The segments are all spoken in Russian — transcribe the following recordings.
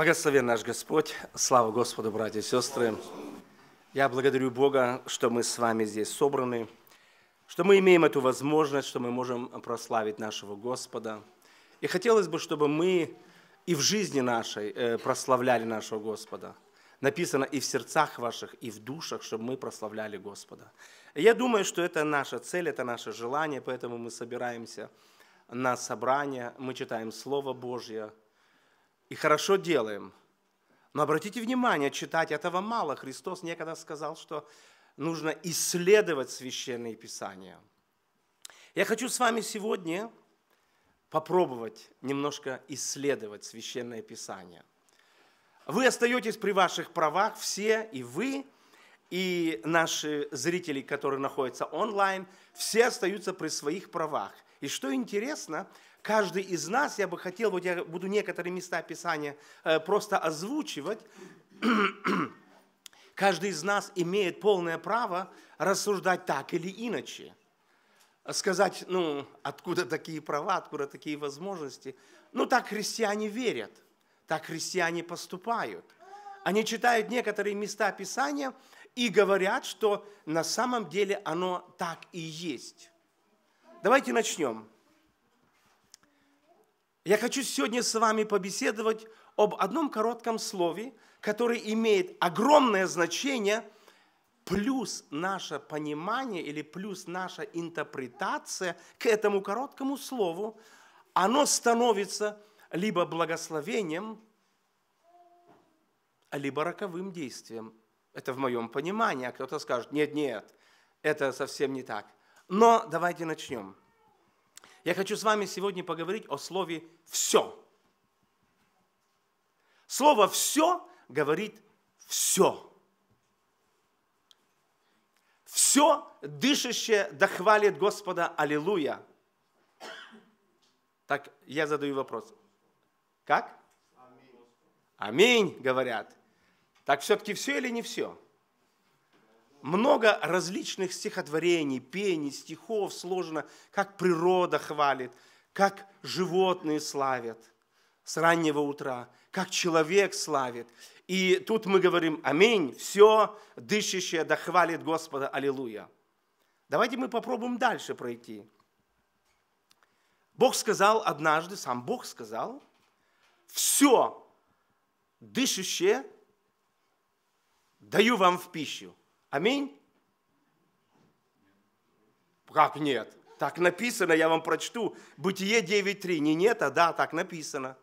Благословен наш Господь, слава Господу, братья и сестры. Я благодарю Бога, что мы с вами здесь собраны, что мы имеем эту возможность, что мы можем прославить нашего Господа. И хотелось бы, чтобы мы и в жизни нашей э, прославляли нашего Господа. Написано и в сердцах ваших, и в душах, чтобы мы прославляли Господа. Я думаю, что это наша цель, это наше желание, поэтому мы собираемся на собрание, мы читаем Слово Божье – и хорошо делаем. Но обратите внимание, читать этого мало. Христос некогда сказал, что нужно исследовать священные писания. Я хочу с вами сегодня попробовать немножко исследовать священное писание. Вы остаетесь при ваших правах все, и вы, и наши зрители, которые находятся онлайн, все остаются при своих правах. И что интересно, каждый из нас, я бы хотел, вот я буду некоторые места Писания э, просто озвучивать, каждый из нас имеет полное право рассуждать так или иначе. Сказать, ну, откуда такие права, откуда такие возможности. Ну, так христиане верят, так христиане поступают. Они читают некоторые места Писания и говорят, что на самом деле оно так и есть. Давайте начнем. Я хочу сегодня с вами побеседовать об одном коротком слове, которое имеет огромное значение, плюс наше понимание или плюс наша интерпретация к этому короткому слову, оно становится либо благословением, либо роковым действием. Это в моем понимании, а кто-то скажет, нет, нет, это совсем не так. Но давайте начнем. Я хочу с вами сегодня поговорить о слове «все». Слово «все» говорит «все». Все дышащее дохвалит Господа, аллилуйя. Так я задаю вопрос. Как? Аминь, говорят. Так все-таки все или не все? много различных стихотворений, пений, стихов сложено, как природа хвалит, как животные славят с раннего утра, как человек славит. И тут мы говорим «Аминь», все дышащее да хвалит Господа, аллилуйя. Давайте мы попробуем дальше пройти. Бог сказал однажды, сам Бог сказал, все дышащее даю вам в пищу. Аминь? Как нет? Так написано, я вам прочту. Бытие 9.3. Не нет, а да, так написано.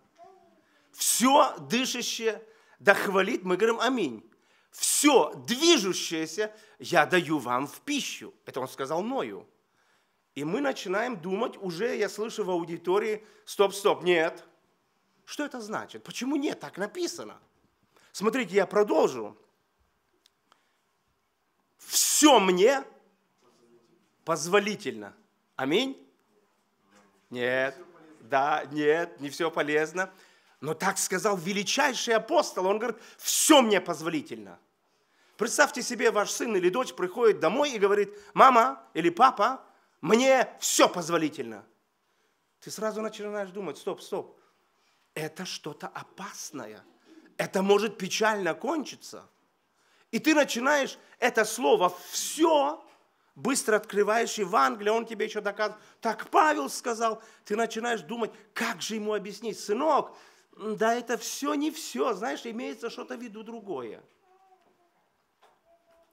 Все дышащее да хвалит, мы говорим аминь. Все движущееся я даю вам в пищу. Это он сказал Ною. И мы начинаем думать, уже я слышу в аудитории, стоп, стоп, нет. Что это значит? Почему нет? Так написано. Смотрите, я продолжу все мне позволительно. Аминь? Нет, да, нет, не все полезно. Но так сказал величайший апостол. Он говорит, все мне позволительно. Представьте себе, ваш сын или дочь приходит домой и говорит, мама или папа, мне все позволительно. Ты сразу начинаешь думать, стоп, стоп, это что-то опасное. Это может печально кончиться. И ты начинаешь это слово «все», быстро открываешь Евангелие, он тебе еще доказывает. Так Павел сказал, ты начинаешь думать, как же ему объяснить, сынок, да это все не все, знаешь, имеется что-то в виду другое.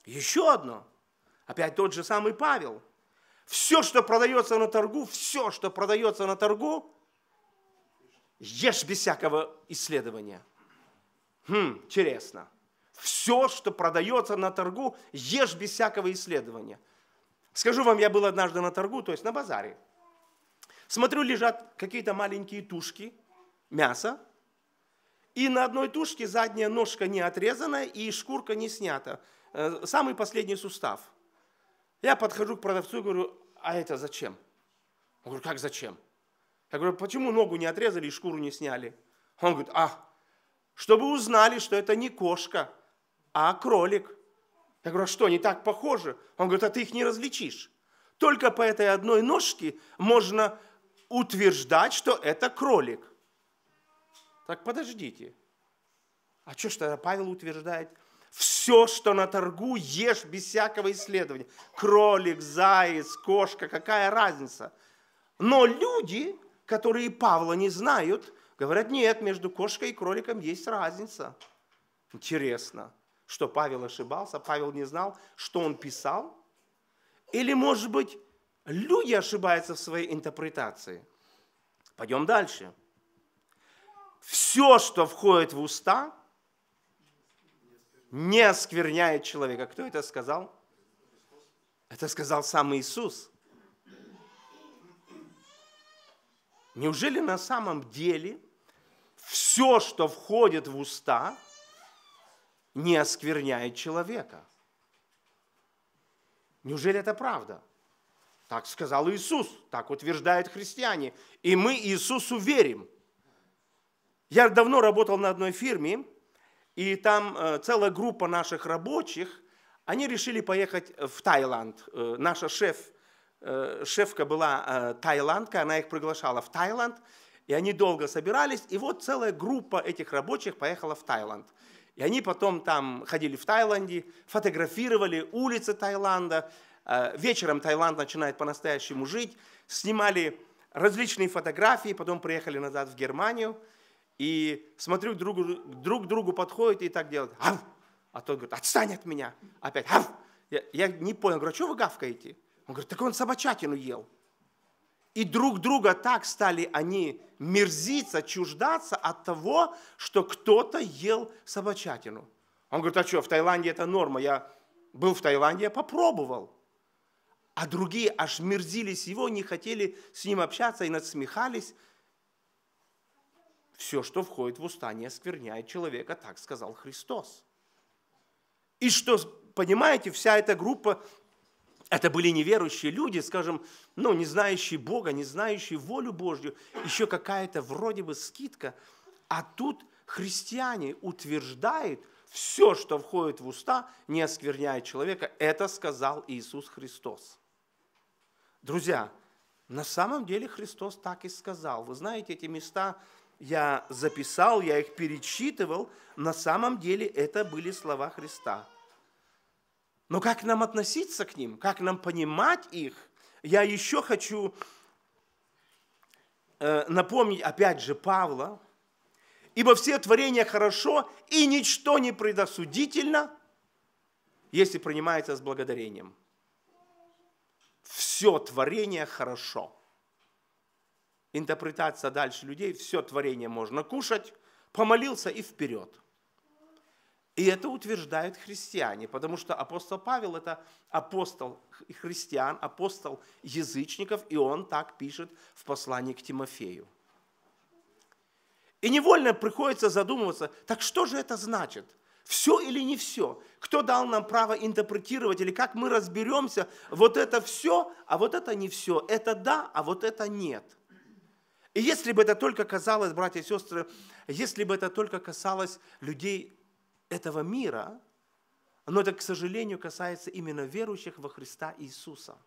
Еще одно, опять тот же самый Павел. Все, что продается на торгу, все, что продается на торгу, ешь без всякого исследования. Хм, интересно. Все, что продается на торгу, ешь без всякого исследования. Скажу вам, я был однажды на торгу, то есть на базаре. Смотрю, лежат какие-то маленькие тушки, мяса, и на одной тушке задняя ножка не отрезана и шкурка не снята. Э, самый последний сустав. Я подхожу к продавцу и говорю, а это зачем? Он говорит, как зачем? Я говорю, почему ногу не отрезали и шкуру не сняли? Он говорит, а, чтобы узнали, что это не кошка, а кролик. Я говорю, а что, они так похожи? Он говорит, а ты их не различишь. Только по этой одной ножке можно утверждать, что это кролик. Так подождите. А что ж тогда Павел утверждает? Все, что на торгу, ешь без всякого исследования. Кролик, заяц, кошка, какая разница? Но люди, которые Павла не знают, говорят, нет, между кошкой и кроликом есть разница. Интересно. Что Павел ошибался, Павел не знал, что он писал? Или, может быть, люди ошибаются в своей интерпретации? Пойдем дальше. Все, что входит в уста, не оскверняет человека. Кто это сказал? Это сказал сам Иисус. Неужели на самом деле все, что входит в уста – не оскверняет человека. Неужели это правда? Так сказал Иисус, так утверждают христиане. И мы Иисусу верим. Я давно работал на одной фирме, и там э, целая группа наших рабочих, они решили поехать в Таиланд. Э, наша шеф, э, шефка была таиландка, она их приглашала в Таиланд, и они долго собирались, и вот целая группа этих рабочих поехала в Таиланд. И они потом там ходили в Таиланде, фотографировали улицы Таиланда. Э, вечером Таиланд начинает по-настоящему жить. Снимали различные фотографии, потом приехали назад в Германию. И смотрю, друг, друг другу подходит и так делают. Ав! А тот говорит, отстань от меня. Опять, ав! Я, я не понял, говорю, а что вы гавкаете? Он говорит, так он собачатину ел. И друг друга так стали они мерзиться, чуждаться от того, что кто-то ел собачатину. Он говорит, а что, в Таиланде это норма, я был в Таиланде, я попробовал. А другие аж мерзились его, не хотели с ним общаться и надсмехались. Все, что входит в уста, не оскверняет человека, так сказал Христос. И что, понимаете, вся эта группа это были неверующие люди, скажем, ну, не знающие Бога, не знающие волю Божью, еще какая-то вроде бы скидка. А тут христиане утверждают, все, что входит в уста, не оскверняет человека. Это сказал Иисус Христос. Друзья, на самом деле Христос так и сказал. Вы знаете, эти места я записал, я их перечитывал. На самом деле это были слова Христа – но как нам относиться к ним, как нам понимать их, я еще хочу э, напомнить опять же Павла, ибо все творения хорошо, и ничто не предосудительно, если принимается с благодарением. Все творение хорошо. Интерпретация дальше людей, все творение можно кушать, помолился и вперед – и это утверждают христиане, потому что апостол Павел – это апостол христиан, апостол язычников, и он так пишет в послании к Тимофею. И невольно приходится задумываться, так что же это значит? Все или не все? Кто дал нам право интерпретировать, или как мы разберемся, вот это все, а вот это не все, это да, а вот это нет – и если бы это только казалось, братья и сестры, если бы это только касалось людей этого мира, но это, к сожалению, касается именно верующих во Христа Иисуса.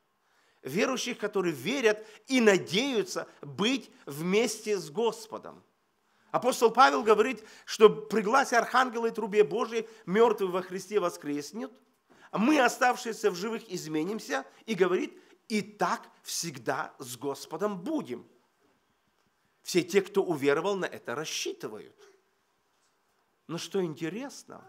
Верующих, которые верят и надеются быть вместе с Господом. Апостол Павел говорит, что пригласи гласе архангела и трубе Божией мертвые во Христе воскреснет, а мы, оставшиеся в живых, изменимся, и говорит, и так всегда с Господом будем. Все те, кто уверовал, на это рассчитывают. Но что интересно,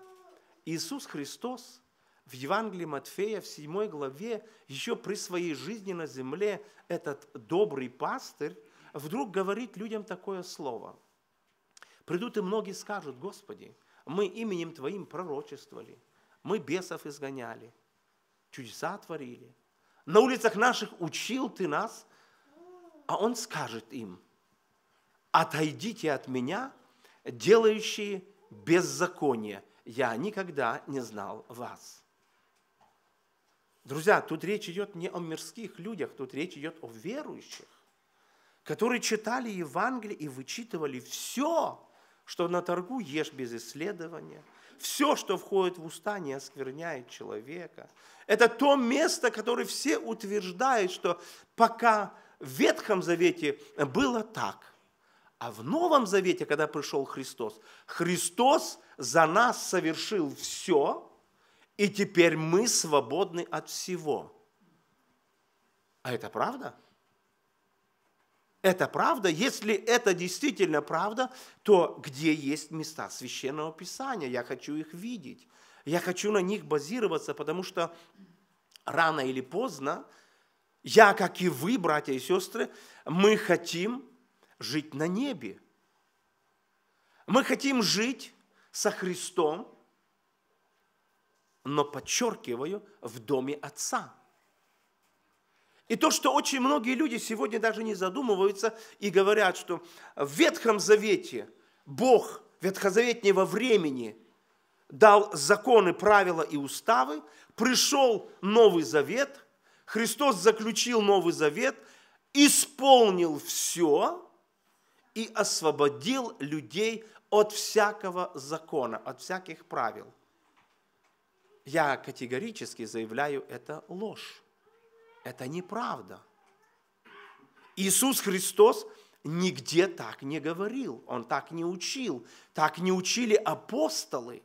Иисус Христос в Евангелии Матфея в 7 главе, еще при своей жизни на земле, этот добрый пастырь вдруг говорит людям такое слово. Придут и многие скажут, Господи, мы именем Твоим пророчествовали, мы бесов изгоняли, чудеса творили, на улицах наших учил Ты нас, а Он скажет им, отойдите от меня, делающие беззаконие, я никогда не знал вас». Друзья, тут речь идет не о мирских людях, тут речь идет о верующих, которые читали Евангелие и вычитывали все, что на торгу ешь без исследования, все, что входит в уста, не оскверняет человека. Это то место, которое все утверждают, что пока в Ветхом Завете было так – а в Новом Завете, когда пришел Христос, Христос за нас совершил все, и теперь мы свободны от всего. А это правда? Это правда? Если это действительно правда, то где есть места священного писания? Я хочу их видеть. Я хочу на них базироваться, потому что рано или поздно я, как и вы, братья и сестры, мы хотим жить на небе. Мы хотим жить со Христом, но, подчеркиваю, в доме Отца. И то, что очень многие люди сегодня даже не задумываются и говорят, что в Ветхом Завете Бог ветхозаветнего времени дал законы, правила и уставы, пришел Новый Завет, Христос заключил Новый Завет, исполнил все, и освободил людей от всякого закона, от всяких правил. Я категорически заявляю, это ложь, это неправда. Иисус Христос нигде так не говорил, Он так не учил, так не учили апостолы.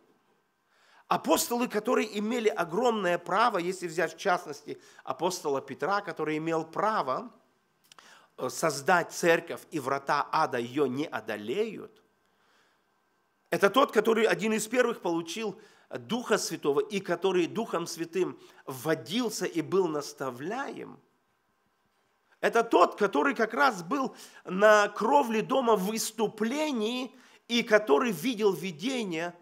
Апостолы, которые имели огромное право, если взять в частности апостола Петра, который имел право – Э, создать церковь, и врата ада ее не одолеют, это тот, который один из первых получил Духа Святого и который Духом Святым водился и был наставляем. Это тот, который как раз был на кровле дома в выступлении и который видел видение,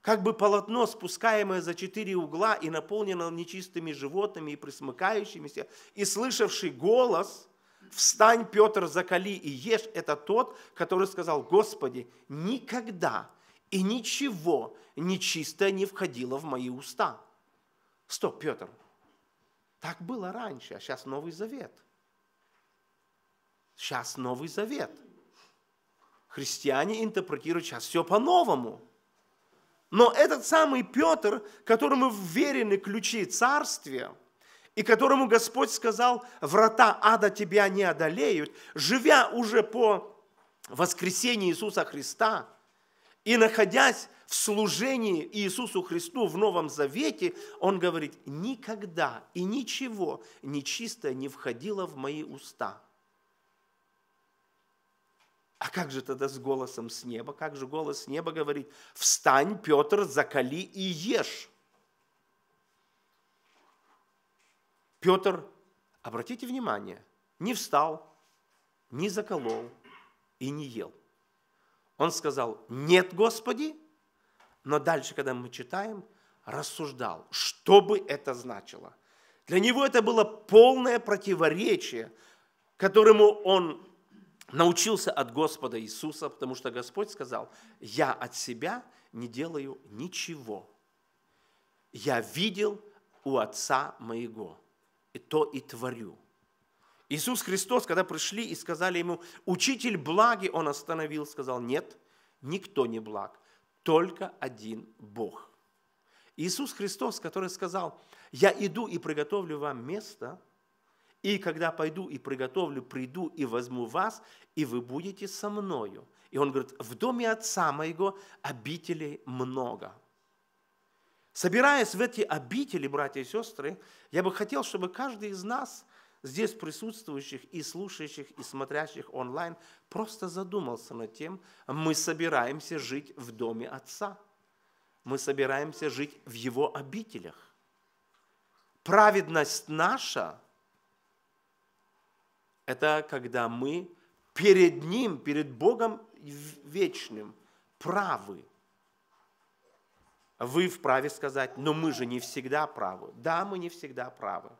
как бы полотно, спускаемое за четыре угла и наполнено нечистыми животными и присмыкающимися, и слышавший голос – Встань, Петр, закали и ешь. Это тот, который сказал, Господи, никогда и ничего нечистое не входило в мои уста. Стоп, Петр, так было раньше, а сейчас Новый Завет. Сейчас Новый Завет. Христиане интерпретируют сейчас все по-новому. Но этот самый Петр, которому вверены ключи царствия – и которому Господь сказал, врата ада тебя не одолеют, живя уже по воскресении Иисуса Христа и находясь в служении Иисусу Христу в Новом Завете, он говорит, никогда и ничего нечистое не входило в мои уста. А как же тогда с голосом с неба? Как же голос с неба говорит, встань, Петр, закали и ешь? Петр, обратите внимание, не встал, не заколол и не ел. Он сказал, нет, Господи, но дальше, когда мы читаем, рассуждал, что бы это значило. Для него это было полное противоречие, которому он научился от Господа Иисуса, потому что Господь сказал, я от себя не делаю ничего. Я видел у Отца моего то и творю. Иисус Христос, когда пришли и сказали ему, учитель благи, он остановил, сказал, нет, никто не благ, только один Бог. Иисус Христос, который сказал, я иду и приготовлю вам место, и когда пойду и приготовлю, приду и возьму вас, и вы будете со мною. И он говорит, в доме отца моего обителей много. Собираясь в эти обители, братья и сестры, я бы хотел, чтобы каждый из нас, здесь присутствующих и слушающих, и смотрящих онлайн, просто задумался над тем, мы собираемся жить в доме Отца. Мы собираемся жить в Его обителях. Праведность наша – это когда мы перед Ним, перед Богом вечным правы – вы вправе сказать, но мы же не всегда правы. Да, мы не всегда правы.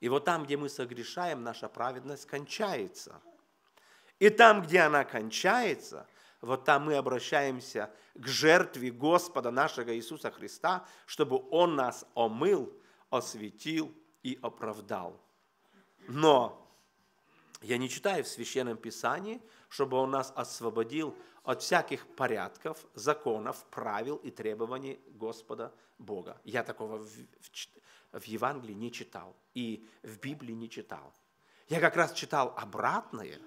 И вот там, где мы согрешаем, наша праведность кончается. И там, где она кончается, вот там мы обращаемся к жертве Господа нашего Иисуса Христа, чтобы Он нас омыл, осветил и оправдал. Но я не читаю в Священном Писании, чтобы Он нас освободил от всяких порядков, законов, правил и требований Господа Бога. Я такого в, в, в Евангелии не читал и в Библии не читал. Я как раз читал обратное.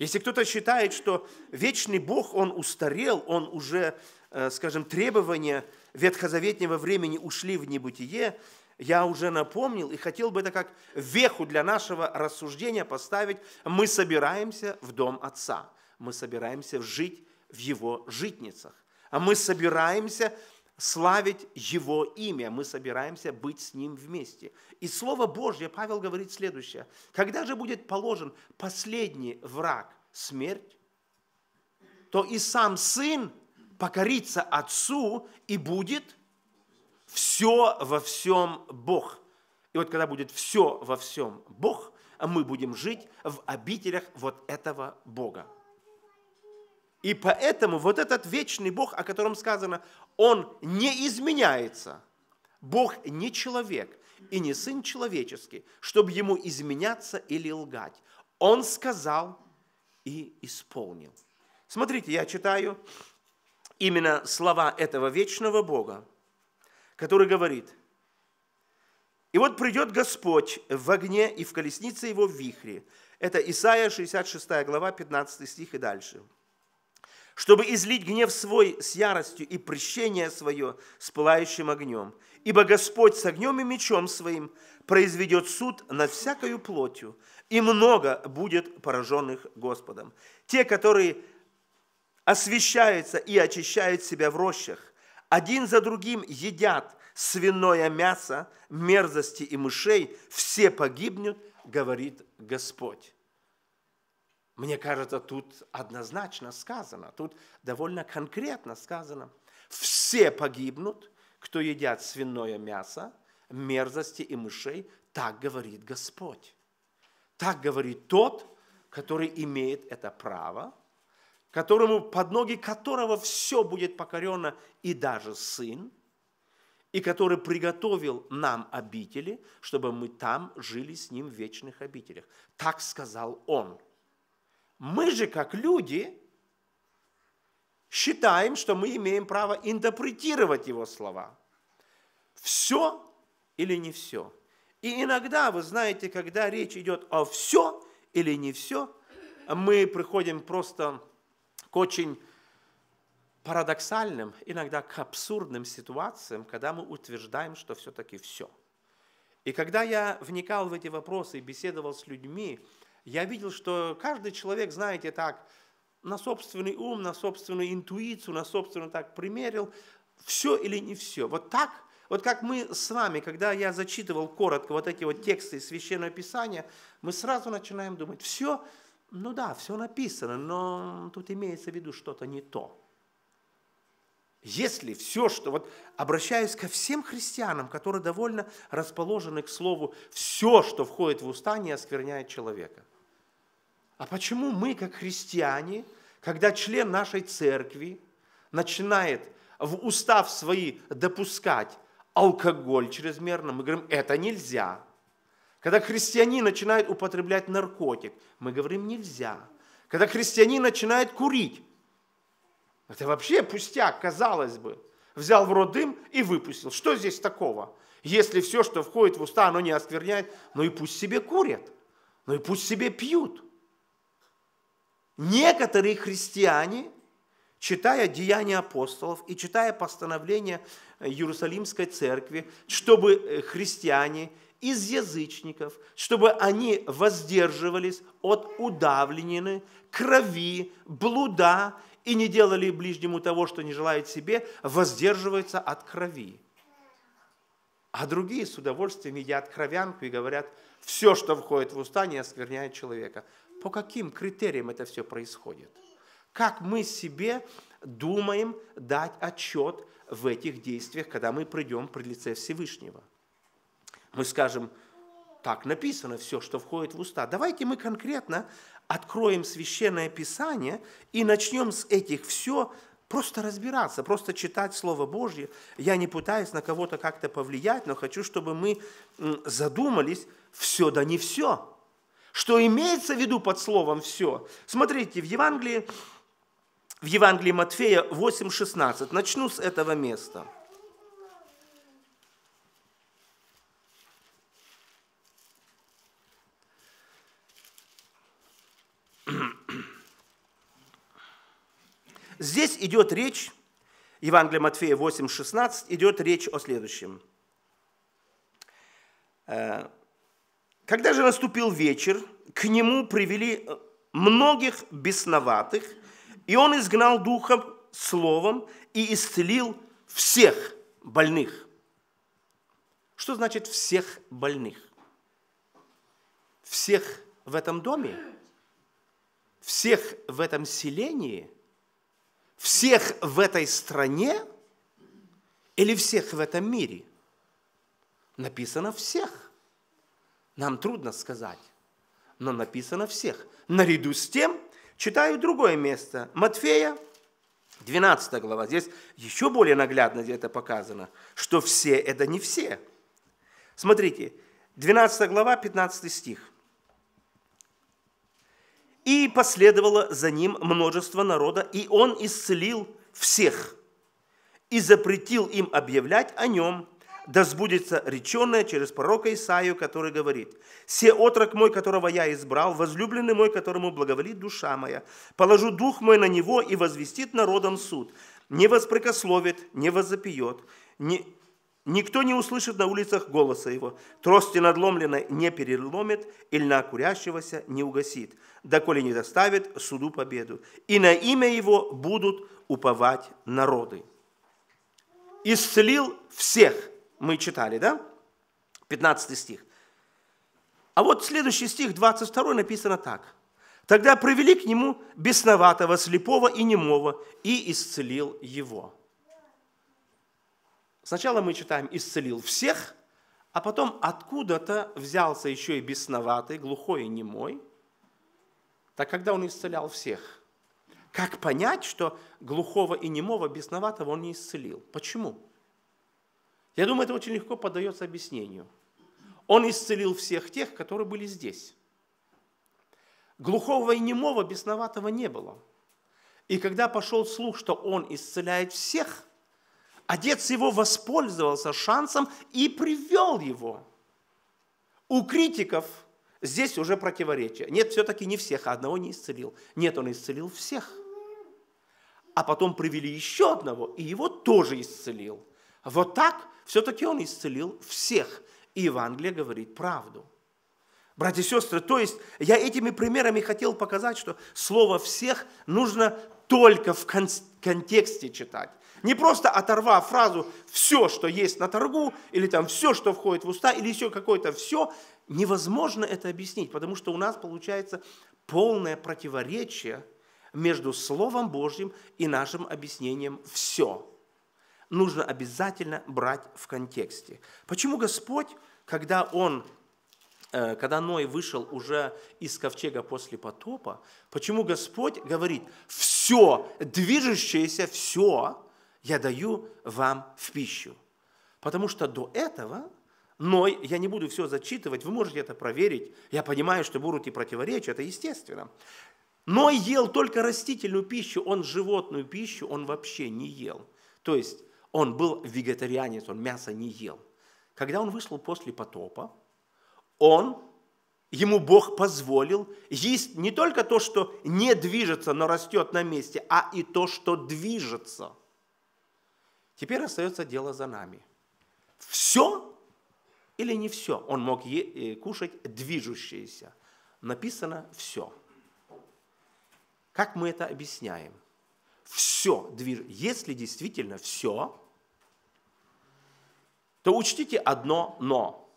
Если кто-то считает, что вечный Бог, Он устарел, Он уже, э, скажем, требования ветхозаветнего времени ушли в небытие, я уже напомнил и хотел бы это как веху для нашего рассуждения поставить. Мы собираемся в дом Отца, мы собираемся жить в Его житницах, а мы собираемся славить Его имя, мы собираемся быть с Ним вместе. И Слово Божье, Павел говорит следующее. Когда же будет положен последний враг, смерть, то и сам Сын покорится Отцу и будет – все во всем Бог. И вот когда будет все во всем Бог, мы будем жить в обителях вот этого Бога. И поэтому вот этот вечный Бог, о котором сказано, он не изменяется. Бог не человек и не сын человеческий, чтобы ему изменяться или лгать. Он сказал и исполнил. Смотрите, я читаю именно слова этого вечного Бога который говорит, «И вот придет Господь в огне и в колеснице его в вихре». Это Исаия 66 глава, 15 стих и дальше. «Чтобы излить гнев свой с яростью и прещение свое с пылающим огнем. Ибо Господь с огнем и мечом своим произведет суд над всякою плотью, и много будет пораженных Господом. Те, которые освещаются и очищают себя в рощах, один за другим едят свиное мясо, мерзости и мышей, все погибнут, говорит Господь. Мне кажется, тут однозначно сказано, тут довольно конкретно сказано. Все погибнут, кто едят свиное мясо, мерзости и мышей, так говорит Господь. Так говорит тот, который имеет это право – которому под ноги которого все будет покорено, и даже Сын, и который приготовил нам обители, чтобы мы там жили с Ним в вечных обителях. Так сказал Он. Мы же, как люди, считаем, что мы имеем право интерпретировать Его слова. Все или не все. И иногда, вы знаете, когда речь идет о все или не все, мы приходим просто к очень парадоксальным, иногда к абсурдным ситуациям, когда мы утверждаем, что все-таки все. И когда я вникал в эти вопросы и беседовал с людьми, я видел, что каждый человек, знаете, так на собственный ум, на собственную интуицию, на собственную так примерил, все или не все. Вот так, вот как мы с вами, когда я зачитывал коротко вот эти вот тексты из Священного Писания, мы сразу начинаем думать, все ну да, все написано, но тут имеется в виду что-то не то. Если все, что... Вот обращаюсь ко всем христианам, которые довольно расположены к слову, все, что входит в уста, не оскверняет человека. А почему мы, как христиане, когда член нашей церкви начинает в устав свои допускать алкоголь чрезмерно, мы говорим, это нельзя – когда христианин начинает употреблять наркотик, мы говорим нельзя. Когда христианин начинает курить, это вообще пустяк, казалось бы. Взял в рот дым и выпустил. Что здесь такого? Если все, что входит в уста, оно не оскверняет, ну и пусть себе курят, ну и пусть себе пьют. Некоторые христиане, читая деяния апостолов и читая постановления Иерусалимской церкви, чтобы э, христиане из язычников, чтобы они воздерживались от удавленины, крови, блуда и не делали ближнему того, что не желает себе, воздерживаются от крови. А другие с удовольствием едят кровянку и говорят, все, что входит в уста, не оскверняет человека. По каким критериям это все происходит? Как мы себе думаем дать отчет в этих действиях, когда мы придем при лице Всевышнего? мы скажем, так написано все, что входит в уста. Давайте мы конкретно откроем священное писание и начнем с этих все просто разбираться, просто читать Слово Божье. Я не пытаюсь на кого-то как-то повлиять, но хочу, чтобы мы задумались, все да не все. Что имеется в виду под словом «все»? Смотрите, в Евангелии, в Евангелии Матфея 8,16, начну с этого места – Здесь идет речь, Евангелие Матфея 8,16, идет речь о следующем. Э, «Когда же наступил вечер, к нему привели э, многих бесноватых, и он изгнал духом словом и исцелил всех больных». Что значит «всех больных»? Всех в этом доме, всех в этом селении – всех в этой стране или всех в этом мире? Написано всех. Нам трудно сказать, но написано всех. Наряду с тем, читаю другое место. Матфея, 12 глава. Здесь еще более наглядно где это показано, что все – это не все. Смотрите, 12 глава, 15 стих. И последовало за ним множество народа, и он исцелил всех, и запретил им объявлять о нем, да сбудется реченное через пророка Исаию, который говорит, «Се отрок мой, которого я избрал, возлюбленный мой, которому благоволит душа моя, положу дух мой на него и возвестит народом суд, не воспрекословит, не возопьет, Никто не услышит на улицах голоса его. Трости надломленной не переломит, и льна курящегося не угасит, доколе не доставит суду победу. И на имя его будут уповать народы. Исцелил всех, мы читали, да? 15 стих. А вот следующий стих, 22, написано так. «Тогда привели к нему бесноватого, слепого и немого, и исцелил его». Сначала мы читаем «исцелил всех», а потом откуда-то взялся еще и бесноватый, глухой и немой. Так когда он исцелял всех? Как понять, что глухого и немого, бесноватого он не исцелил? Почему? Я думаю, это очень легко поддается объяснению. Он исцелил всех тех, которые были здесь. Глухого и немого, бесноватого не было. И когда пошел слух, что он исцеляет всех – Отец его воспользовался шансом и привел его. У критиков здесь уже противоречие. Нет, все-таки не всех, а одного не исцелил. Нет, он исцелил всех. А потом привели еще одного, и его тоже исцелил. Вот так все-таки он исцелил всех. И Евангелие говорит правду. Братья и сестры, то есть я этими примерами хотел показать, что слово «всех» нужно только в контексте читать. Не просто оторвав фразу «все, что есть на торгу», или там «все, что входит в уста», или еще какое-то «все», невозможно это объяснить, потому что у нас получается полное противоречие между Словом Божьим и нашим объяснением «все». Нужно обязательно брать в контексте. Почему Господь, когда Он э, когда Ной вышел уже из ковчега после потопа, почему Господь говорит, все движущееся, все я даю вам в пищу. Потому что до этого но я не буду все зачитывать, вы можете это проверить. Я понимаю, что будут и противоречия, это естественно. Но ел только растительную пищу, он животную пищу, он вообще не ел. То есть он был вегетарианец, он мясо не ел. Когда он вышел после потопа, он, ему Бог позволил есть не только то, что не движется, но растет на месте, а и то, что движется – Теперь остается дело за нами. Все или не все? Он мог э, кушать движущееся. Написано все. Как мы это объясняем? Все движ... Если действительно все, то учтите одно «но».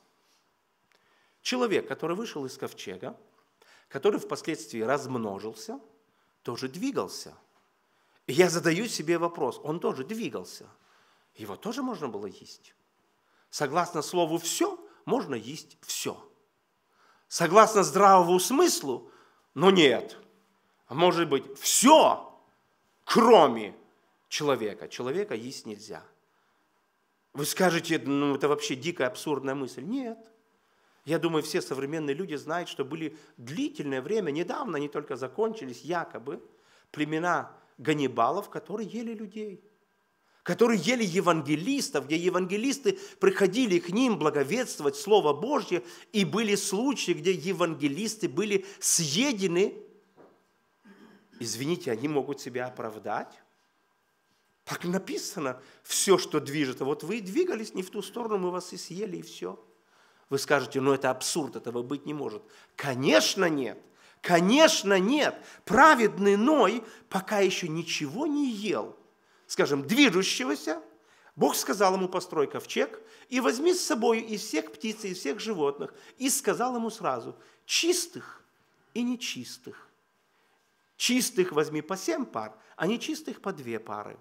Человек, который вышел из ковчега, который впоследствии размножился, тоже двигался. я задаю себе вопрос, он тоже двигался – его тоже можно было есть. Согласно слову «все» можно есть все. Согласно здравому смыслу, но нет. может быть, все, кроме человека. Человека есть нельзя. Вы скажете, ну это вообще дикая абсурдная мысль. Нет. Я думаю, все современные люди знают, что были длительное время, недавно они только закончились, якобы, племена Ганнибалов, которые ели людей – которые ели евангелистов, где евангелисты приходили к ним благовествовать Слово Божье, и были случаи, где евангелисты были съедены. Извините, они могут себя оправдать? Так написано, все, что движет. вот вы двигались не в ту сторону, мы вас и съели, и все. Вы скажете, ну это абсурд, этого быть не может. Конечно нет, конечно нет. Праведный Ной пока еще ничего не ел – скажем, движущегося, Бог сказал ему, построй ковчег, и возьми с собой из всех птиц, и из всех животных, и сказал ему сразу, чистых и нечистых. Чистых возьми по семь пар, а нечистых по две пары.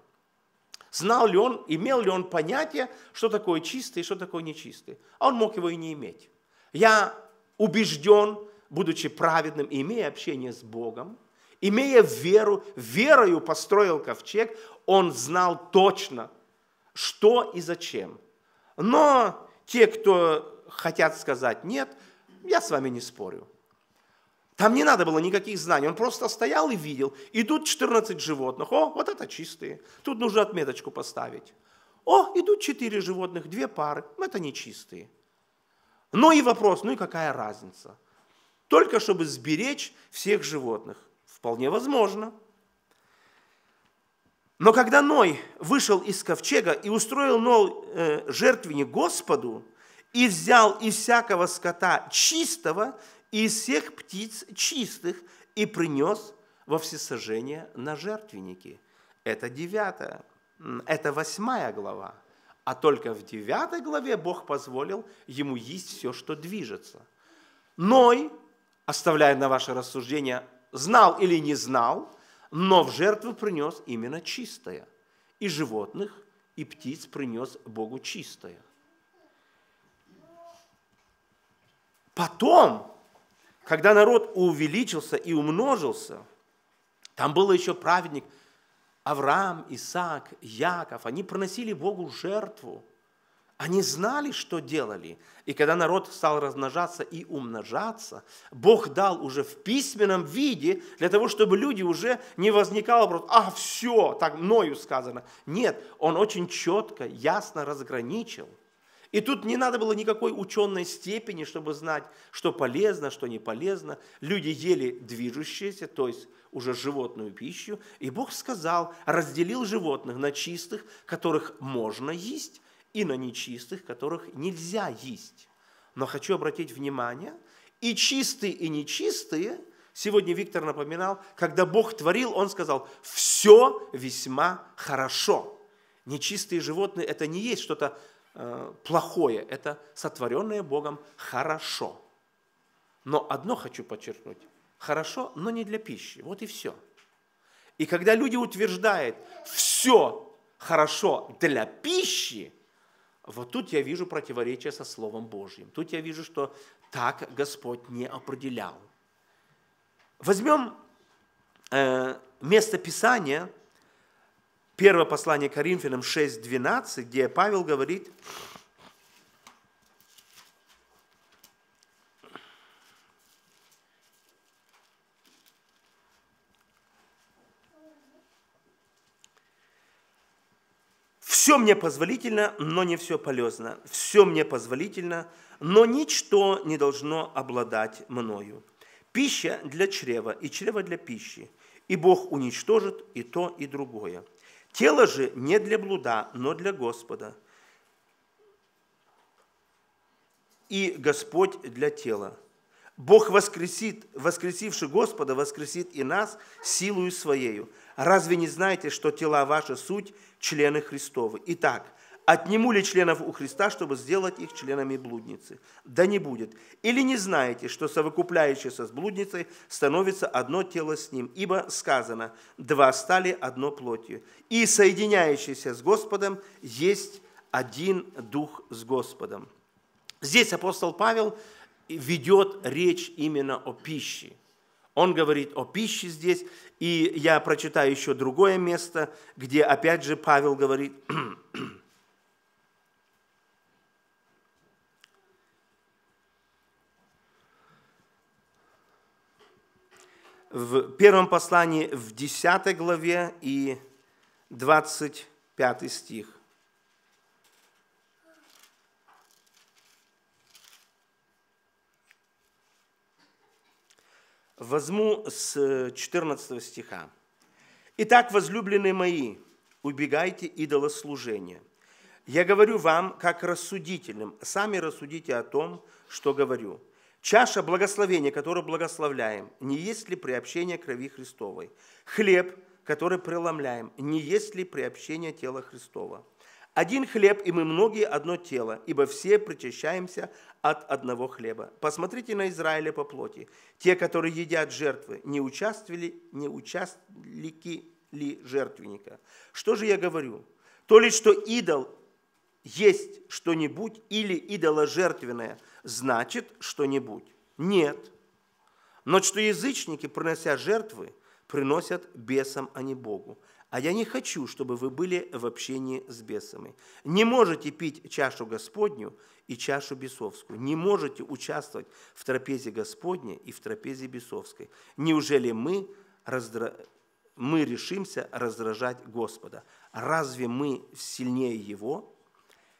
Знал ли он, имел ли он понятие, что такое чистый и что такое нечистый? А он мог его и не иметь. Я убежден, будучи праведным, имея общение с Богом, Имея веру, верою построил ковчег, он знал точно, что и зачем. Но те, кто хотят сказать «нет», я с вами не спорю. Там не надо было никаких знаний, он просто стоял и видел. И тут 14 животных, о, вот это чистые, тут нужно отметочку поставить. О, идут 4 животных, две пары, это не чистые. Ну и вопрос, ну и какая разница? Только чтобы сберечь всех животных. Вполне возможно. Но когда Ной вышел из ковчега и устроил Ной э, жертвенник Господу, и взял из всякого скота чистого, и из всех птиц чистых, и принес во всесожжение на жертвенники. Это девятая, это восьмая глава. А только в девятой главе Бог позволил ему есть все, что движется. Ной, оставляя на ваше рассуждение знал или не знал, но в жертву принес именно чистое. И животных, и птиц принес Богу чистое. Потом, когда народ увеличился и умножился, там был еще праведник Авраам, Исаак, Яков, они приносили Богу жертву – они знали, что делали. И когда народ стал размножаться и умножаться, Бог дал уже в письменном виде, для того, чтобы люди уже не возникало вопрос, а все, так мною сказано. Нет, он очень четко, ясно разграничил. И тут не надо было никакой ученой степени, чтобы знать, что полезно, что не полезно. Люди ели движущиеся, то есть уже животную пищу. И Бог сказал, разделил животных на чистых, которых можно есть, и на нечистых, которых нельзя есть. Но хочу обратить внимание, и чистые, и нечистые, сегодня Виктор напоминал, когда Бог творил, Он сказал, все весьма хорошо. Нечистые животные – это не есть что-то э, плохое, это сотворенное Богом хорошо. Но одно хочу подчеркнуть – хорошо, но не для пищи. Вот и все. И когда люди утверждают, все хорошо для пищи – вот тут я вижу противоречие со Словом Божьим. Тут я вижу, что так Господь не определял. Возьмем э, место Писания, первое послание Коринфянам 6.12, где Павел говорит, Все мне позволительно, но не все полезно. Все мне позволительно, но ничто не должно обладать мною. Пища для чрева и чрево для пищи, и Бог уничтожит и то, и другое. Тело же не для блуда, но для Господа. И Господь для тела. Бог воскресит, воскресивший Господа, воскресит и нас силою Своею разве не знаете, что тела ваши суть члены Христовы? Итак, отниму ли членов у Христа, чтобы сделать их членами блудницы? Да не будет. Или не знаете, что совокупляющийся с блудницей становится одно тело с ним, ибо сказано, два стали одно плотью, и соединяющийся с Господом есть один дух с Господом. Здесь апостол Павел ведет речь именно о пище – он говорит о пище здесь, и я прочитаю еще другое место, где опять же Павел говорит, в первом послании в 10 главе и 25 стих. Возьму с 14 э, стиха. «Итак, возлюбленные мои, убегайте идолослужения. Я говорю вам, как рассудительным, сами рассудите о том, что говорю. Чаша благословения, которую благословляем, не есть ли приобщение крови Христовой? Хлеб, который преломляем, не есть ли приобщение тела Христова? Один хлеб, и мы многие одно тело, ибо все причащаемся от одного хлеба. Посмотрите на Израиля по плоти. Те, которые едят жертвы, не участвовали, не участвовали ли жертвенника. Что же я говорю? То ли, что идол есть что-нибудь или идоло-жертвенное значит что-нибудь. Нет. Но что язычники, принося жертвы, приносят бесам, а не Богу а я не хочу, чтобы вы были в общении с бесами. Не можете пить чашу Господню и чашу бесовскую. Не можете участвовать в трапезе Господней и в трапезе бесовской. Неужели мы, раздра... мы решимся раздражать Господа? Разве мы сильнее Его?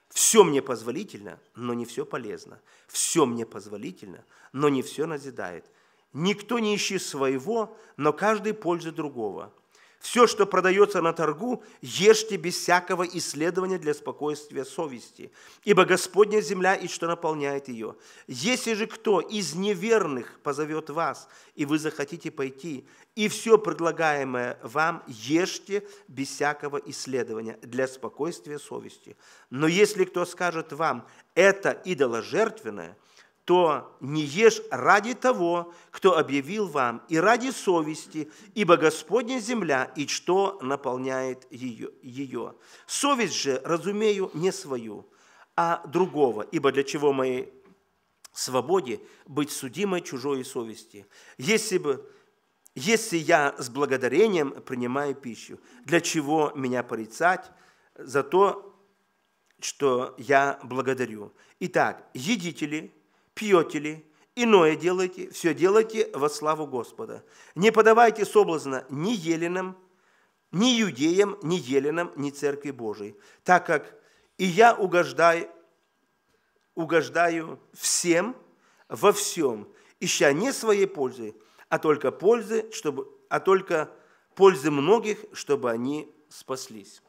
Все мне позволительно, но не все полезно. Все мне позволительно, но не все назидает. Никто не ищет своего, но каждый пользы другого – все, что продается на торгу, ешьте без всякого исследования для спокойствия совести, ибо Господня земля и что наполняет ее. Если же кто из неверных позовет вас, и вы захотите пойти, и все предлагаемое вам ешьте без всякого исследования для спокойствия совести. Но если кто скажет вам, это идоложертвенное – то не ешь ради того, кто объявил вам, и ради совести, ибо Господня земля и что наполняет ее. ее. Совесть же, разумею, не свою, а другого, ибо для чего моей свободе быть судимой чужой совести? Если бы если я с благодарением принимаю пищу, для чего меня порицать за то, что я благодарю? Итак, едите ли, пьете ли, иное делайте, все делайте во славу Господа. Не подавайте соблазна ни еленам, ни иудеям, ни еленам, ни Церкви Божией, так как и я угождаю, угождаю всем во всем, ища не своей пользы, а только пользы, чтобы, а только пользы многих, чтобы они спаслись.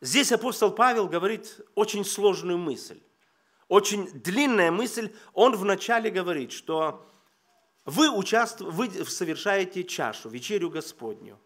Здесь апостол Павел говорит очень сложную мысль очень длинная мысль. Он вначале говорит, что вы, участв... вы совершаете чашу, вечерю Господню.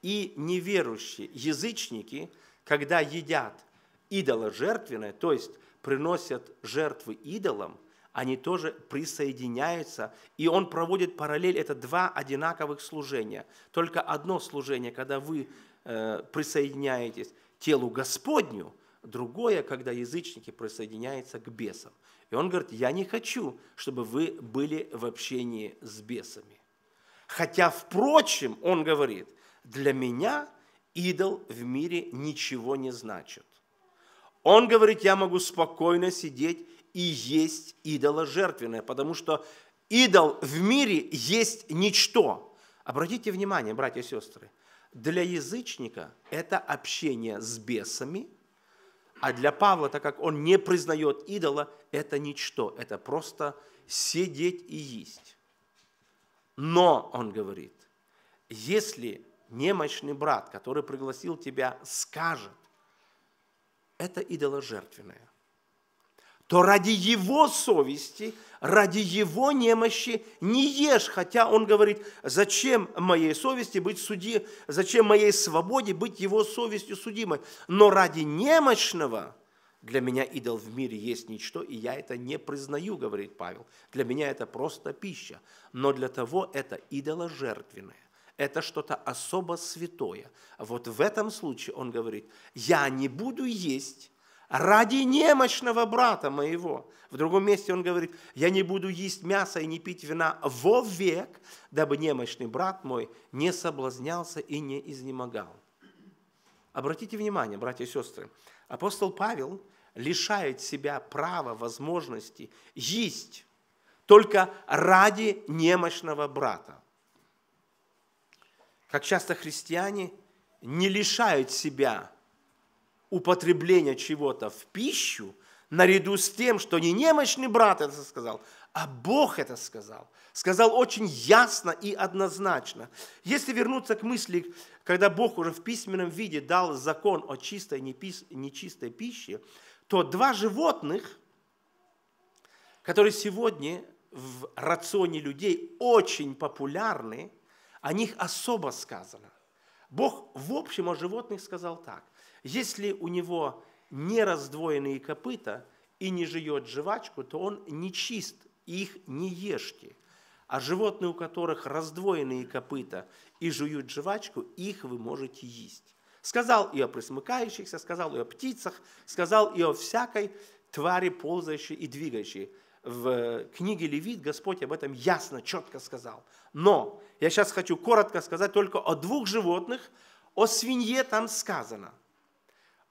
И неверующие, язычники, когда едят идола жертвенное, то есть приносят жертвы идолам, они тоже присоединяются, и он проводит параллель, это два одинаковых служения. Только одно служение, когда вы э, присоединяетесь телу Господню – Другое, когда язычники присоединяются к бесам. И он говорит, я не хочу, чтобы вы были в общении с бесами. Хотя, впрочем, он говорит, для меня идол в мире ничего не значит. Он говорит, я могу спокойно сидеть и есть идола жертвенное, потому что идол в мире есть ничто. Обратите внимание, братья и сестры, для язычника это общение с бесами – а для Павла, так как он не признает идола, это ничто, это просто сидеть и есть. Но, он говорит, если немощный брат, который пригласил тебя, скажет, это идоложертвенное – то ради его совести, ради его немощи не ешь, хотя он говорит, зачем моей совести быть суди, зачем моей свободе быть его совестью судимой, но ради немощного для меня идол в мире есть ничто, и я это не признаю, говорит Павел. Для меня это просто пища, но для того это идола жертвенное это что-то особо святое. Вот в этом случае он говорит, я не буду есть ради немощного брата моего. В другом месте он говорит, я не буду есть мясо и не пить вина вовек, дабы немощный брат мой не соблазнялся и не изнемогал. Обратите внимание, братья и сестры, апостол Павел лишает себя права, возможности есть только ради немощного брата. Как часто христиане не лишают себя употребление чего-то в пищу, наряду с тем, что не немощный брат это сказал, а Бог это сказал. Сказал очень ясно и однозначно. Если вернуться к мысли, когда Бог уже в письменном виде дал закон о чистой нечистой пище, то два животных, которые сегодня в рационе людей очень популярны, о них особо сказано. Бог в общем о животных сказал так. Если у него не раздвоенные копыта и не жует жвачку, то он нечист, их не ешьте. А животные, у которых раздвоенные копыта и жуют жвачку, их вы можете есть. Сказал и о присмыкающихся, сказал и о птицах, сказал и о всякой твари, ползающей и двигающей в книге Левит Господь об этом ясно, четко сказал. Но я сейчас хочу коротко сказать только о двух животных. О свинье там сказано.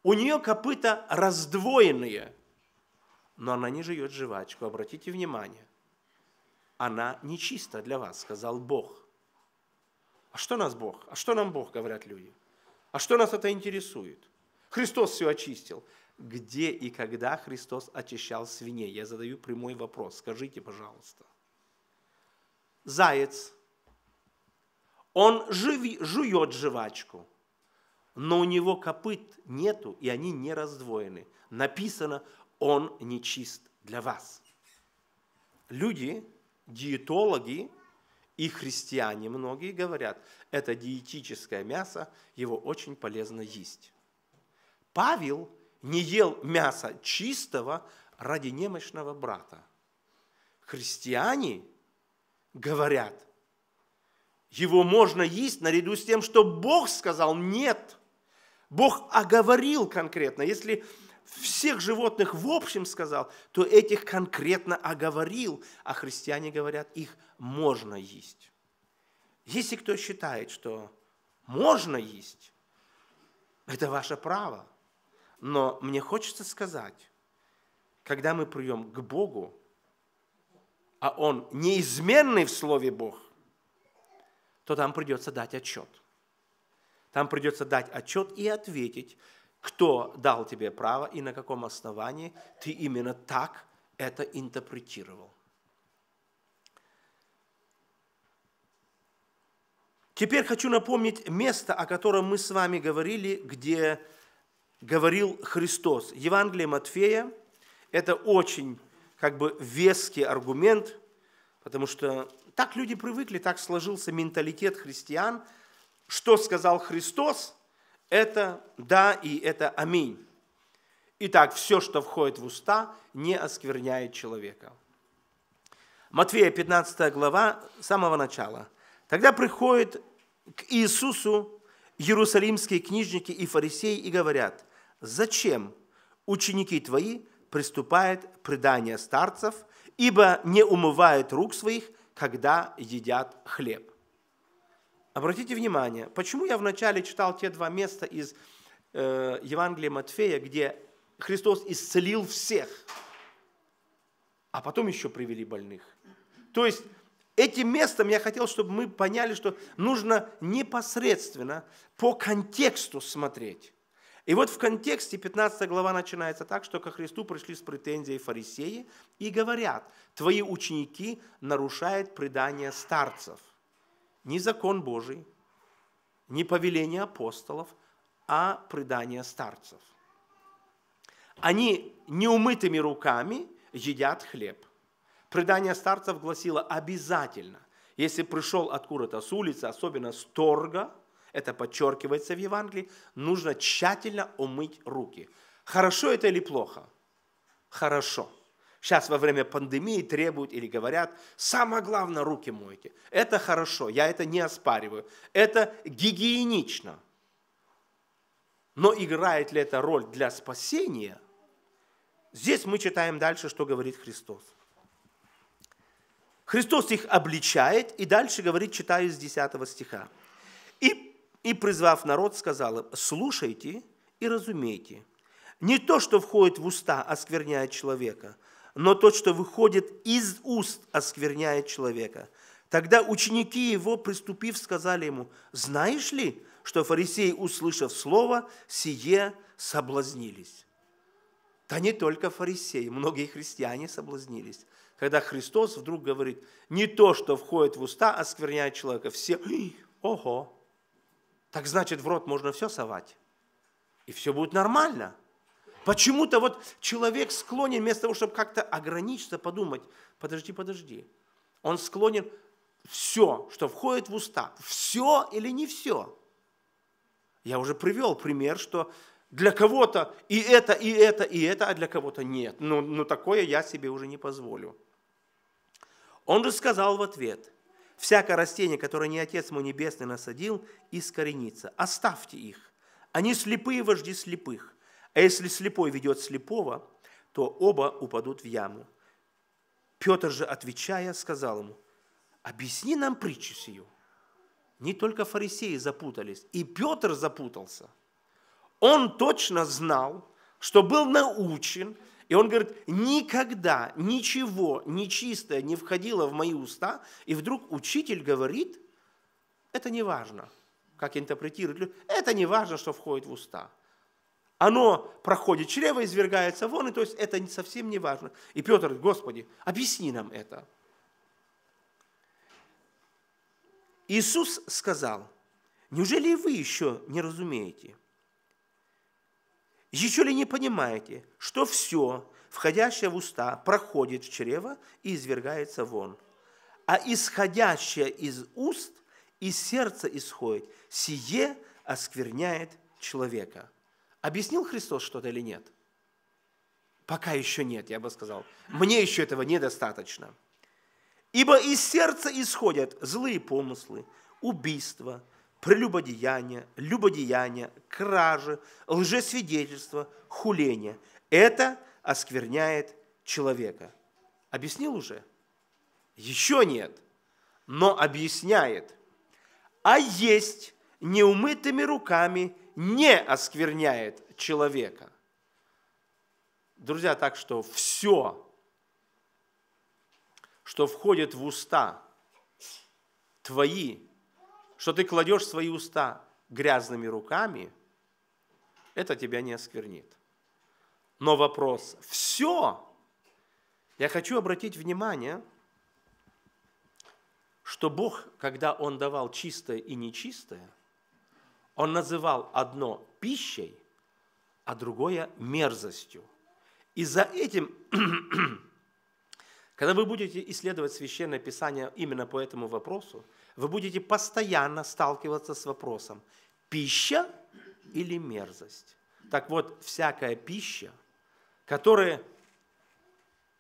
У нее копыта раздвоенные, но она не жует жвачку. Обратите внимание, она нечиста для вас, сказал Бог. А что нас Бог? А что нам Бог, говорят люди? А что нас это интересует? Христос все очистил где и когда Христос очищал свиней? Я задаю прямой вопрос. Скажите, пожалуйста. Заяц, он живи, жует жвачку, но у него копыт нету, и они не раздвоены. Написано, он нечист для вас. Люди, диетологи и христиане многие говорят, это диетическое мясо, его очень полезно есть. Павел – не ел мяса чистого ради немощного брата. Христиане говорят, его можно есть наряду с тем, что Бог сказал нет. Бог оговорил конкретно. Если всех животных в общем сказал, то этих конкретно оговорил, а христиане говорят, их можно есть. Если кто считает, что можно есть, это ваше право – но мне хочется сказать, когда мы прием к Богу, а Он неизменный в Слове Бог, то там придется дать отчет. Там придется дать отчет и ответить, кто дал тебе право и на каком основании ты именно так это интерпретировал. Теперь хочу напомнить место, о котором мы с вами говорили, где говорил Христос. Евангелие Матфея – это очень как бы веский аргумент, потому что так люди привыкли, так сложился менталитет христиан. Что сказал Христос, это да и это аминь. Итак, все, что входит в уста, не оскверняет человека. Матфея 15 глава, с самого начала. Тогда приходят к Иисусу иерусалимские книжники и фарисеи и говорят, зачем ученики твои приступают к преданию старцев, ибо не умывают рук своих, когда едят хлеб. Обратите внимание, почему я вначале читал те два места из э, Евангелия Матфея, где Христос исцелил всех, а потом еще привели больных. То есть этим местом я хотел, чтобы мы поняли, что нужно непосредственно по контексту смотреть. И вот в контексте 15 глава начинается так, что ко Христу пришли с претензией фарисеи и говорят, твои ученики нарушают предание старцев. Не закон Божий, не повеление апостолов, а предание старцев. Они неумытыми руками едят хлеб. Предание старцев гласило обязательно, если пришел откуда-то с улицы, особенно с торга – это подчеркивается в Евангелии, нужно тщательно умыть руки. Хорошо это или плохо? Хорошо. Сейчас во время пандемии требуют или говорят, самое главное, руки мойте. Это хорошо, я это не оспариваю. Это гигиенично. Но играет ли это роль для спасения? Здесь мы читаем дальше, что говорит Христос. Христос их обличает и дальше говорит, читаю с 10 стиха. «И и, призвав народ, сказал им, «Слушайте и разумейте. Не то, что входит в уста, оскверняет человека, но то, что выходит из уст, оскверняет человека». Тогда ученики его, приступив, сказали ему, «Знаешь ли, что фарисеи, услышав слово, сие соблазнились?» Да не только фарисеи, многие христиане соблазнились. Когда Христос вдруг говорит, не то, что входит в уста, оскверняет человека, все, ого, так значит, в рот можно все совать, и все будет нормально. Почему-то вот человек склонен вместо того, чтобы как-то ограничиться, подумать, подожди, подожди. Он склонен все, что входит в уста, все или не все. Я уже привел пример, что для кого-то и это, и это, и это, а для кого-то нет. Но, ну, но ну, такое я себе уже не позволю. Он же сказал в ответ – Всякое растение, которое не Отец мой Небесный насадил, искоренится. Оставьте их. Они слепые вожди слепых. А если слепой ведет слепого, то оба упадут в яму. Петр же, отвечая, сказал ему, «Объясни нам притчу сию». Не только фарисеи запутались, и Петр запутался. Он точно знал, что был научен – и он говорит, никогда ничего нечистое не входило в мои уста. И вдруг учитель говорит, это не важно, как интерпретируют люди, это не важно, что входит в уста. Оно проходит чрево, извергается вон, и то есть это совсем не важно. И Петр говорит, Господи, объясни нам это. Иисус сказал, неужели вы еще не разумеете – еще ли не понимаете, что все, входящее в уста, проходит в чрево и извергается вон? А исходящее из уст, из сердца исходит, сие оскверняет человека. Объяснил Христос что-то или нет? Пока еще нет, я бы сказал. Мне еще этого недостаточно. Ибо из сердца исходят злые помыслы, убийства – прелюбодеяния, любодеяния, кражи, лжесвидетельства, хуления. Это оскверняет человека. Объяснил уже? Еще нет, но объясняет. А есть неумытыми руками не оскверняет человека. Друзья, так что все, что входит в уста твои, что ты кладешь свои уста грязными руками, это тебя не осквернит. Но вопрос «все» Я хочу обратить внимание, что Бог, когда Он давал чистое и нечистое, Он называл одно пищей, а другое мерзостью. И за этим, когда вы будете исследовать Священное Писание именно по этому вопросу, вы будете постоянно сталкиваться с вопросом «пища или мерзость?». Так вот, всякая пища, которая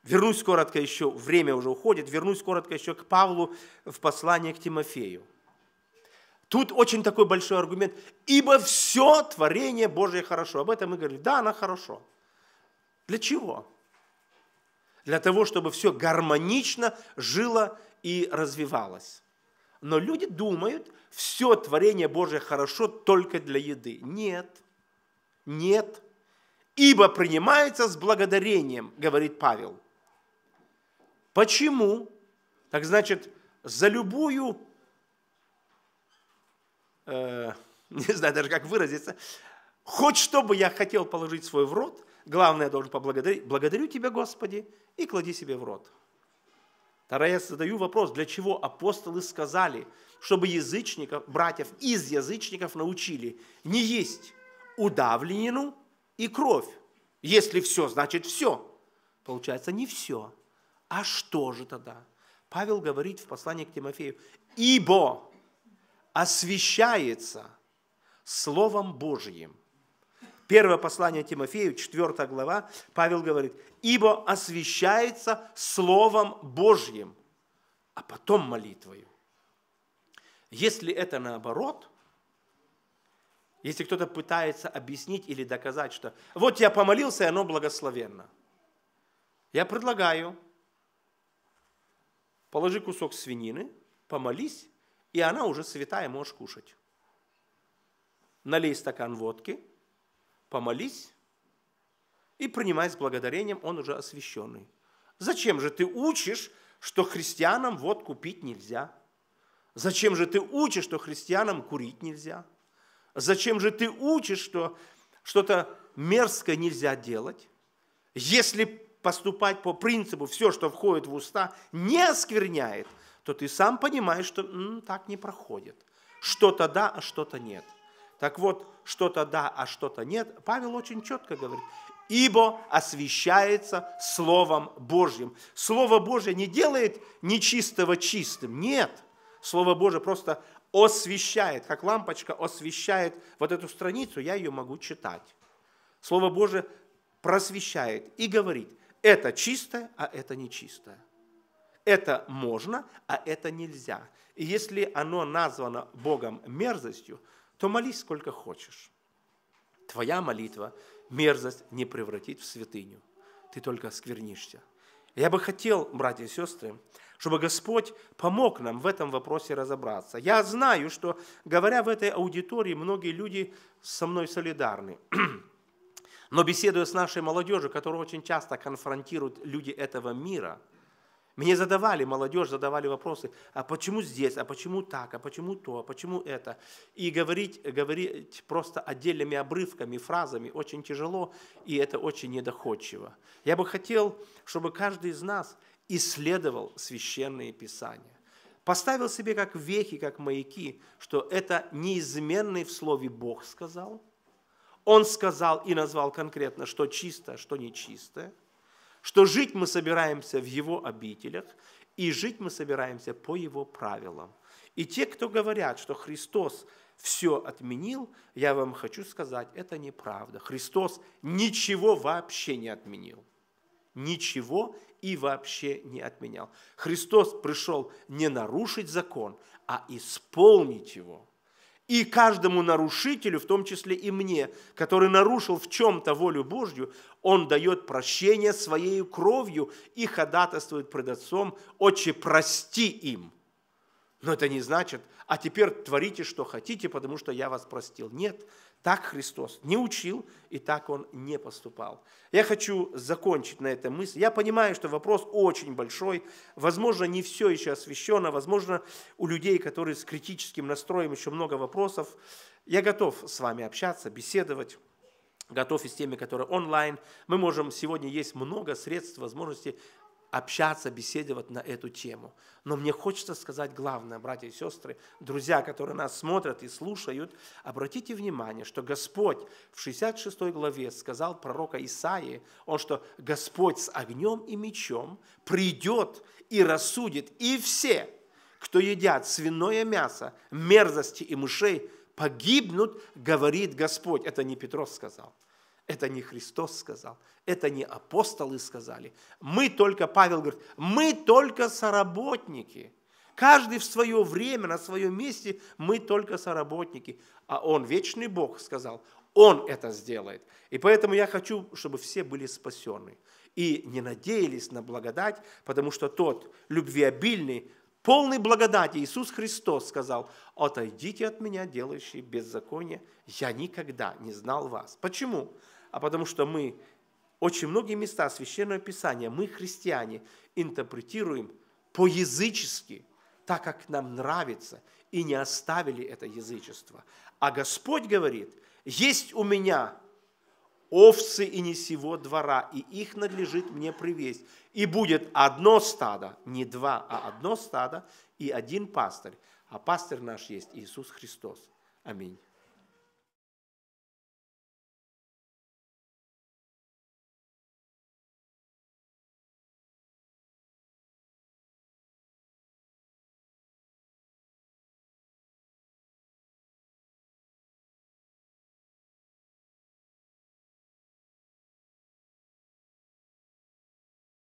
Вернусь коротко еще, время уже уходит, вернусь коротко еще к Павлу в послании к Тимофею. Тут очень такой большой аргумент. Ибо все творение Божье хорошо. Об этом мы говорили. Да, оно хорошо. Для чего? Для того, чтобы все гармонично жило и развивалось. Но люди думают, все творение Божие хорошо только для еды. Нет, нет. Ибо принимается с благодарением, говорит Павел. Почему? Так значит, за любую, э, не знаю даже как выразиться, хоть что бы я хотел положить свой в рот, главное, я должен поблагодарить. Благодарю тебя, Господи, и клади себе в рот. Тогда я задаю вопрос, для чего апостолы сказали, чтобы язычников, братьев из язычников научили не есть удавленину и кровь. Если все, значит все. Получается, не все. А что же тогда? Павел говорит в послании к Тимофею, «Ибо освящается Словом Божьим, Первое послание Тимофею, 4 глава, Павел говорит, «Ибо освящается Словом Божьим, а потом молитвою». Если это наоборот, если кто-то пытается объяснить или доказать, что вот я помолился, и оно благословенно, я предлагаю, положи кусок свинины, помолись, и она уже святая, можешь кушать. Налей стакан водки – помолись и принимай с благодарением, он уже освященный. Зачем же ты учишь, что христианам вот купить нельзя? Зачем же ты учишь, что христианам курить нельзя? Зачем же ты учишь, что что-то мерзкое нельзя делать? Если поступать по принципу «все, что входит в уста, не оскверняет», то ты сам понимаешь, что м, так не проходит. Что-то да, а что-то нет. Так вот, что-то да, а что-то нет, Павел очень четко говорит, ибо освящается Словом Божьим. Слово Божье не делает нечистого чистым, нет. Слово Божье просто освещает, как лампочка освещает вот эту страницу, я ее могу читать. Слово Божье просвещает и говорит, это чистое, а это нечистое. Это можно, а это нельзя. И если оно названо Богом мерзостью, то молись сколько хочешь. Твоя молитва мерзость не превратит в святыню. Ты только осквернишься. Я бы хотел, братья и сестры, чтобы Господь помог нам в этом вопросе разобраться. Я знаю, что, говоря в этой аудитории, многие люди со мной солидарны. Но беседуя с нашей молодежью, которую очень часто конфронтируют люди этого мира – мне задавали, молодежь задавали вопросы, а почему здесь, а почему так, а почему то, а почему это. И говорить, говорить просто отдельными обрывками, фразами очень тяжело, и это очень недоходчиво. Я бы хотел, чтобы каждый из нас исследовал священные писания. Поставил себе как вехи, как маяки, что это неизменный в слове Бог сказал. Он сказал и назвал конкретно, что чисто, что нечистое – что жить мы собираемся в Его обителях, и жить мы собираемся по Его правилам. И те, кто говорят, что Христос все отменил, я вам хочу сказать, это неправда. Христос ничего вообще не отменил. Ничего и вообще не отменял. Христос пришел не нарушить закон, а исполнить его – и каждому нарушителю, в том числе и мне, который нарушил в чем-то волю Божью, он дает прощение своей кровью и ходатайствует пред Отцом, «Отче, прости им». Но это не значит, а теперь творите, что хотите, потому что я вас простил. Нет, так Христос не учил, и так Он не поступал. Я хочу закончить на этой мысли. Я понимаю, что вопрос очень большой. Возможно, не все еще освещено. Возможно, у людей, которые с критическим настроем, еще много вопросов. Я готов с вами общаться, беседовать готов и с теми, которые онлайн. Мы можем, сегодня есть много средств, возможностей общаться, беседовать на эту тему. Но мне хочется сказать главное, братья и сестры, друзья, которые нас смотрят и слушают, обратите внимание, что Господь в 66 главе сказал пророка Исаии, он что Господь с огнем и мечом придет и рассудит, и все, кто едят свиное мясо, мерзости и мышей, погибнут, говорит Господь. Это не Петров сказал – это не Христос сказал, это не апостолы сказали. Мы только, Павел говорит, мы только соработники. Каждый в свое время, на своем месте, мы только соработники. А Он, вечный Бог, сказал, Он это сделает. И поэтому я хочу, чтобы все были спасены и не надеялись на благодать, потому что тот любвеобильный, полный благодати Иисус Христос сказал, «Отойдите от меня, делающие беззаконие, я никогда не знал вас». Почему? Почему? а потому что мы очень многие места Священного Писания, мы, христиане, интерпретируем по-язычески, так, как нам нравится, и не оставили это язычество. А Господь говорит, есть у меня овцы и не сего двора, и их надлежит мне привезть, И будет одно стадо, не два, а одно стадо и один пастырь. А пастырь наш есть Иисус Христос. Аминь.